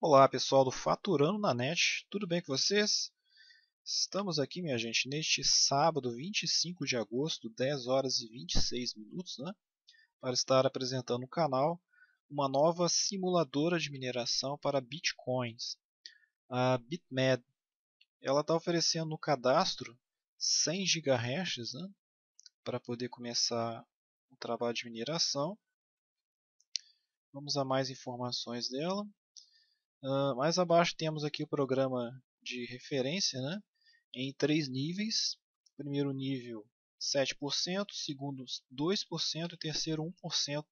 Olá pessoal do Faturando na Net, tudo bem com vocês? Estamos aqui, minha gente, neste sábado 25 de agosto, 10 horas e 26 minutos, né? Para estar apresentando o canal uma nova simuladora de mineração para bitcoins, a BitMed. Ela está oferecendo no cadastro 100 GHz né? para poder começar o trabalho de mineração. Vamos a mais informações dela. Uh, mais abaixo temos aqui o programa de referência né, em três níveis. Primeiro nível 7%, segundo 2% e terceiro 1%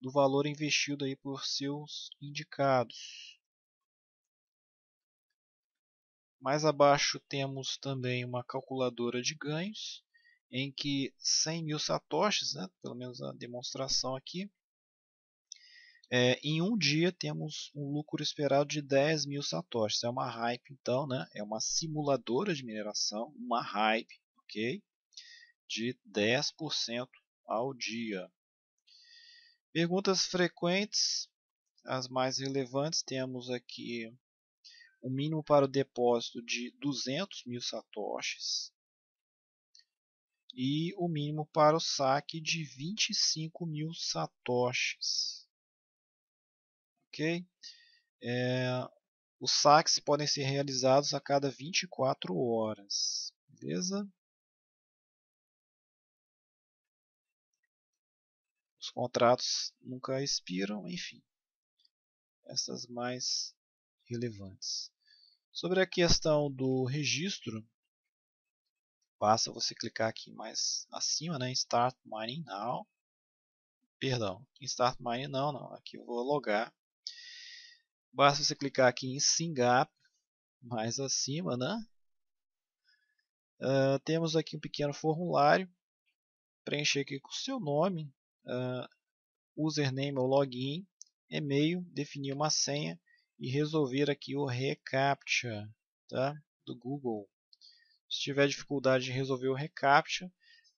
do valor investido aí por seus indicados. Mais abaixo temos também uma calculadora de ganhos, em que 100 mil satoshis, né, pelo menos a demonstração aqui, é, em um dia temos um lucro esperado de 10 mil satoshis. É uma hype, então, né? É uma simuladora de mineração, uma hype, ok? De 10% ao dia. Perguntas frequentes, as mais relevantes, temos aqui o mínimo para o depósito de 200 mil satoshis e o mínimo para o saque de 25 mil satoshis ok? É, os saques podem ser realizados a cada 24 horas, beleza? Os contratos nunca expiram, enfim. Essas mais relevantes. Sobre a questão do registro, basta você clicar aqui mais acima, né, Start Mining Now. Perdão, Start Mining não, não. Aqui eu vou logar Basta você clicar aqui em Singap, mais acima, né? Uh, temos aqui um pequeno formulário. Preencher aqui com o seu nome, uh, username ou login, e-mail, definir uma senha e resolver aqui o reCAPTCHA tá? do Google. Se tiver dificuldade de resolver o reCAPTCHA,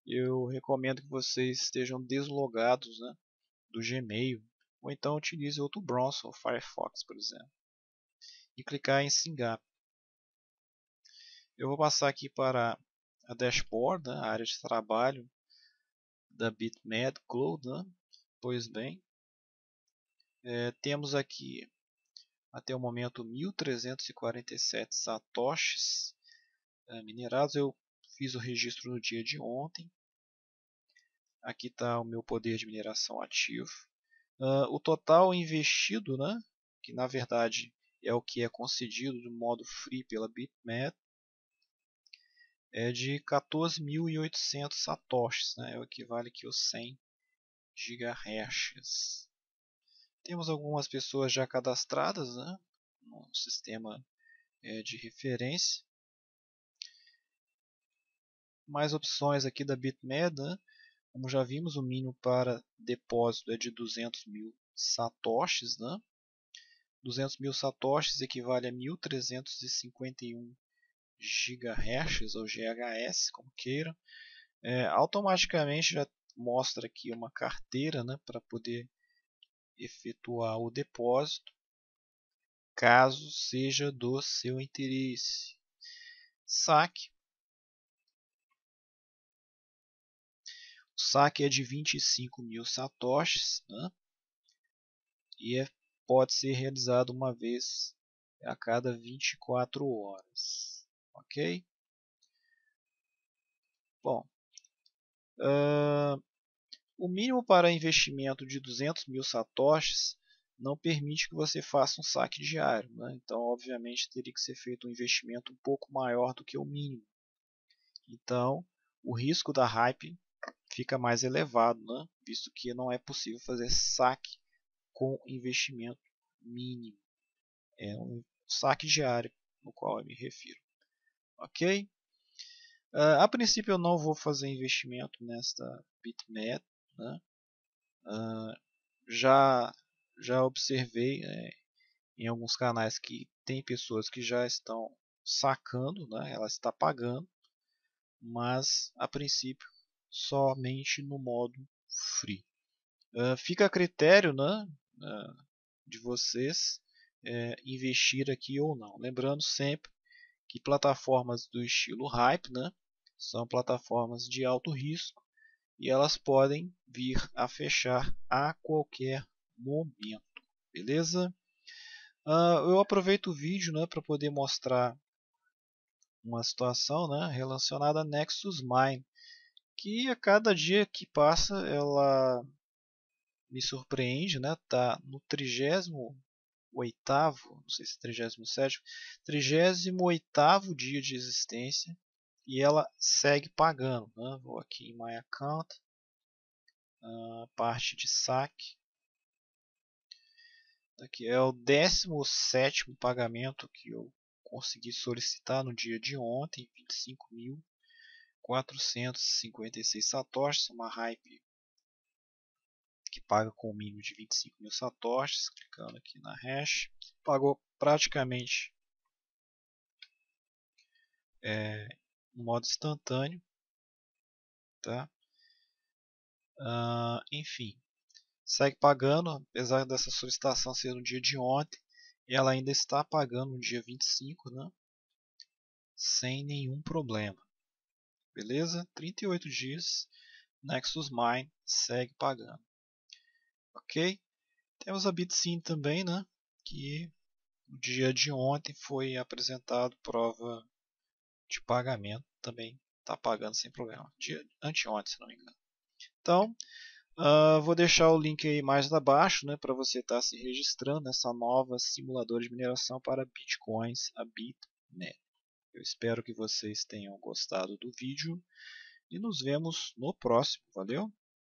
eu recomendo que vocês estejam deslogados né, do Gmail ou então utilize outro Bronze ou Firefox, por exemplo, e clicar em Singap. Eu vou passar aqui para a dashboard, né, a área de trabalho da Bitmed Cloud, né? pois bem, é, temos aqui até o momento 1347 satoshis é, minerados, eu fiz o registro no dia de ontem, aqui está o meu poder de mineração ativo, uh, o total investido, né, que na verdade é o que é concedido de modo free pela BitMET, é de 14.800 satoshis, né, é o equivale que os 100 gigahertz. Temos algumas pessoas já cadastradas né, no sistema é, de referência. Mais opções aqui da BitMED, né, como já vimos, o mínimo para depósito é de 200 mil satoshis. Né? 200 mil satoshis equivale a 1.351 GHz ou GHS, como queiram. É, automaticamente já mostra aqui uma carteira né, para poder efetuar o depósito, caso seja do seu interesse. Saque O saque é de 25 mil satoshis né? e é, pode ser realizado uma vez a cada 24 horas. Ok? Bom, uh, o mínimo para investimento de 200 mil satoshis não permite que você faça um saque diário. Né? Então, obviamente, teria que ser feito um investimento um pouco maior do que o mínimo. Então, o risco da hype fica mais elevado, né? visto que não é possível fazer saque com investimento mínimo. É um saque diário no qual eu me refiro. Ok? Uh, a princípio eu não vou fazer investimento nesta BitMet. Né? Uh, já, já observei né, em alguns canais que tem pessoas que já estão sacando, né? ela está pagando, mas a princípio somente no modo free. Uh, fica a critério né, uh, de vocês é, investir aqui ou não. Lembrando sempre que plataformas do estilo hype né, são plataformas de alto risco e elas podem vir a fechar a qualquer momento. Beleza? eu aproveito o vídeo né, para poder mostrar uma situação né, relacionada a Nexus Mine que a cada dia que passa ela me surpreende, né? Tá no 38 oitavo, não sei se 37 é 38 dia de existência e ela segue pagando, né? Vou aqui em My Account, parte de saque. Tá aqui é o 17 pagamento que eu consegui solicitar no dia de ontem, 25 mil 456 satoshis, uma hype que paga com o um mínimo de 25 mil satoshis, clicando aqui na hash, pagou praticamente é, no modo instantâneo, tá? Uh, enfim, segue pagando, apesar dessa solicitação ser no dia de ontem, ela ainda está pagando no dia 25, né? sem nenhum problema. Beleza? 38 dias, Nexus Mine segue pagando. Ok? Temos a BitSim também, né? Que no dia de ontem foi apresentado prova de pagamento também. Está pagando sem problema. Dia anteontem, se não me engano. Então, uh, vou deixar o link aí mais abaixo né, para você estar tá se registrando nessa nova simuladora de mineração para bitcoins, a BitNet. Eu espero que vocês tenham gostado do vídeo e nos vemos no próximo. Valeu!